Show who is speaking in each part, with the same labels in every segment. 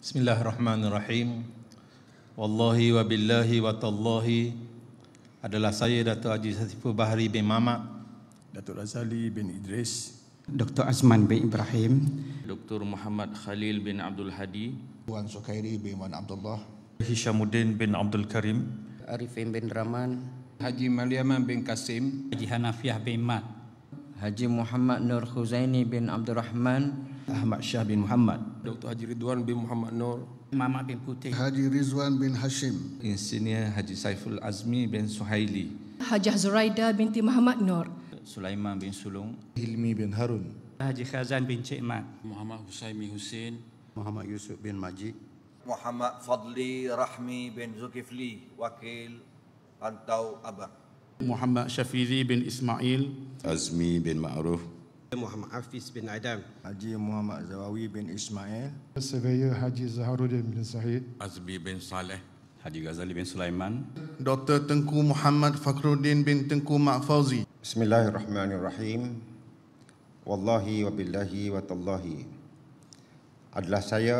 Speaker 1: Bismillahirrahmanirrahim. Wallahi wa billahi wa tallahi adalah saya Dato' Haji Satifu Bahri bin Mamak, Dato' Razali bin Idris, Dr. Azman bin Ibrahim, Dr. Muhammad Khalil bin Abdul Hadi, Wan Sukairi bin Wan Abdullah, Hishamuddin bin Abdul Karim, Arifin bin Rahman, Haji Maliaman bin Kasim, Haji Hanafiah bin Mat, Haji Muhammad Nur Khuzaini bin Abdul Rahman Ahmad Shah bin Muhammad Dr. Haji Ridwan bin Muhammad Nur Mama bin Putih Haji Rizwan bin Hashim Insinyur Haji Saiful Azmi bin Suhaili Haji Zuraida binti Muhammad Nur Sulaiman bin Sulung Hilmi bin Harun Haji Khazan bin Cik Mat Muhammad Husaini Husin Muhammad Yusuf bin Majid Muhammad Fadli Rahmi bin Zulkifli Wakil Pantau Abang Muhammad شفيذي bin Ismail Azmi bin معروف Muhammad عفيس bin Adam Haji Muhammad زواوي bin Ismail السفير Haji زهرودين bin سعيد أزبي bin Saleh Haji Ghazali bin Sulaiman Dr. Tengku Muhammad Fakhruddin bin Tengku Mak Fauzi Bismillahirrahmanirrahim Wallahi wa billahi wa tallahi Adalah saya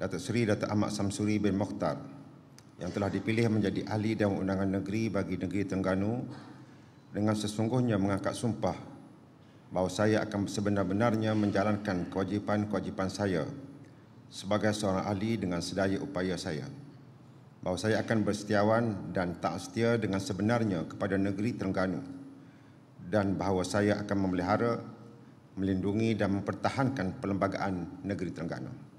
Speaker 1: Datuk Seri Datuk Ahmad Samsuri bin Mokhtar yang telah dipilih menjadi ahli dan undangan negeri bagi negeri Tengganu dengan sesungguhnya mengangkat sumpah bahawa saya akan sebenar-benarnya menjalankan kewajipan-kewajipan saya sebagai seorang ahli dengan sedaya upaya saya bahawa saya akan bersetiawan dan tak setia dengan sebenarnya kepada negeri Tengganu dan bahawa saya akan memelihara, melindungi dan mempertahankan perlembagaan negeri Tengganu.